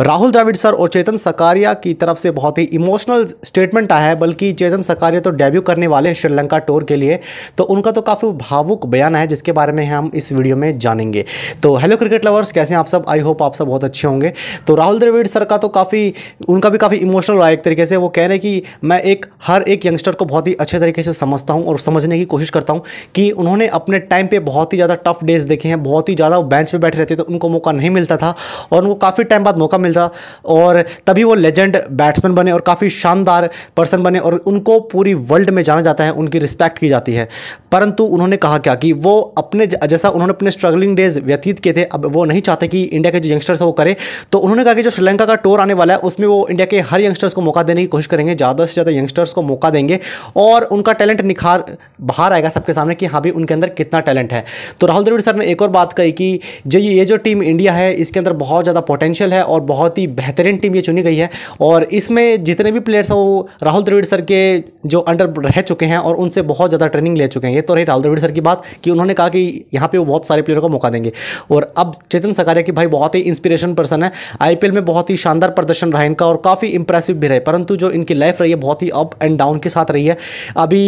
Rahul Dravid sir और चेतन सकारिया की तरफ से बहुत ही इमोशनल स्टेटमेंट आया है बल्कि चेतन सकारिया तो डेब्यू करने वाले हैं श्रीलंका टूर के लिए तो उनका तो काफ़ी भावुक बयान है जिसके बारे में हम इस वीडियो में जानेंगे तो हेलो क्रिकेट लवर्स कैसे हैं आप सब आई होप आप सब बहुत अच्छे होंगे तो राहुल द्रविड़ सर का तो काफ़ी उनका भी काफ़ी इमोशनल रहा एक तरीके से वो कह रहे हैं कि मैं एक हर एक यंगस्टर को बहुत ही अच्छे तरीके से समझता हूँ और समझने की कोशिश करता हूँ कि उन्होंने अपने टाइम पर बहुत ही ज़्यादा टफ डेज देखे हैं बहुत ही ज़्यादा बेंच पर बैठे रहते थे तो उनको मौका नहीं मिलता था और उनको काफ़ी टाइम बाद मौका मौका मिलता और तभी वो लेजेंड बैट्समैन बने और काफ़ी शानदार पर्सन बने और उनको पूरी वर्ल्ड में जाना जाता है उनकी रिस्पेक्ट की जाती है परंतु उन्होंने कहा क्या कि वो अपने जैसा उन्होंने अपने स्ट्रगलिंग डेज व्यतीत किए थे अब वो नहीं चाहते कि इंडिया के जो यंगस्टर्स वो करें तो उन्होंने कहा कि जो श्रीलंका का टूर आने वाला है उसमें वो इंडिया के हर यंगस्टर्स को मौका देने की कोशिश करेंगे ज़्यादा से ज़्यादा यंगस्टर्स को मौका देंगे और उनका टैलेंट निखार बाहर आएगा सबके सामने कि हाँ भाई उनके अंदर कितना टैलेंट है तो राहुल द्रविड़ सर ने एक और बात कही कि जो ये जो टीम इंडिया है इसके अंदर बहुत ज़्यादा पोटेंशियल है और बहुत ही बेहतरीन टीम ये चुनी गई है और इसमें जितने भी प्लेयर्स हैं वो राहुल द्रविड़ सर के जो अंडर रह चुके हैं और उनसे बहुत ज़्यादा ट्रेनिंग ले चुके हैं ये तो रही राहुल द्रविड़ सर की बात कि उन्होंने कहा कि यहाँ पर वो बहुत सारे प्लेयर को मौका देंगे और अब चेतन सकारिया की भाई बहुत ही इंस्पिरेशन पर्सन है आई में बहुत ही शानदार प्रदर्शन रहा इनका और काफ़ी इंप्रेसिव भी रहे परंतु जो इनकी लाइफ रही है बहुत ही अप एंड डाउन के साथ रही है अभी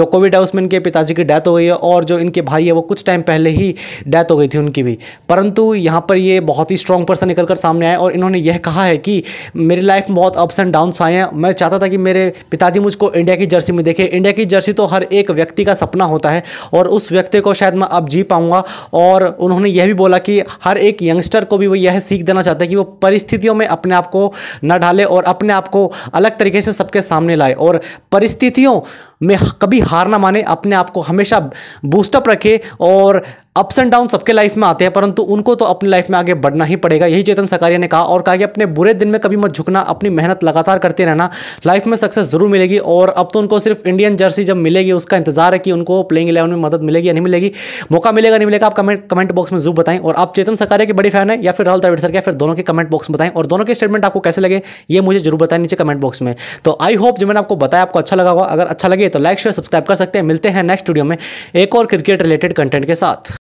जो कोविड है उसमें इनके पिताजी की डेथ हो गई है और जो इनके भाई है वो कुछ टाइम पहले ही डेथ हो गई थी उनकी भी परंतु यहाँ पर ये बहुत ही स्ट्रॉन्ग पर्सन निकल कर सामने आए और इन्होंने यह कहा है कि मेरी लाइफ में बहुत अप्स एंड डाउन्स आए हैं मैं चाहता था कि मेरे पिताजी मुझको इंडिया की जर्सी में देखें इंडिया की जर्सी तो हर एक व्यक्ति का सपना होता है और उस व्यक्ति को शायद मैं अब जी पाऊँगा और उन्होंने यह भी बोला कि हर एक यंगस्टर को भी वो यह सीख देना चाहता है कि वो परिस्थितियों में अपने आप को न ढाले और अपने आप को अलग तरीके से सबके सामने लाए और परिस्थितियों में कभी हार ना माने अपने आप को हमेशा बूस्टअप रखे और अप्स एंड डाउन सबके लाइफ में आते हैं परंतु उनको तो अपनी लाइफ में आगे बढ़ना ही पड़ेगा यही चेतन सकारिया ने कहा और कहा कि अपने बुरे दिन में कभी मत झुकना अपनी मेहनत लगातार करते रहना लाइफ में सक्सेस जरूर मिलेगी और अब तो उनको सिर्फ इंडियन जर्सी जब मिलेगी उसका इंतजार है कि उनको प्लेइंग इलेवन में मदद मिलेगी या नहीं मिलेगी मौका मिलेगा नहीं मिलेगा आप कमेंट कमेंट बॉक्स में जरूर बताएं और आप चेतन सकारिया के बड़े फैन है या फिर राहुल द्रविड़ सर या फिर दोनों के कमेंट बॉक्स में बताएं और दोनों के स्टेटमेंट आपको कैसे लगे ये मुझे जरूर बताएं नीचे कमेंट बॉक्स में तो आई होप जो मैंने आपको बताया आपको अच्छा लगा होगा अगर अच्छा लगे लगे तो लाइक शेयर सब्सक्राइब कर सकते हैं मिलते हैं नेक्स्ट वीडियो में एक और क्रिकेट रिलेटेड कंटेंट के साथ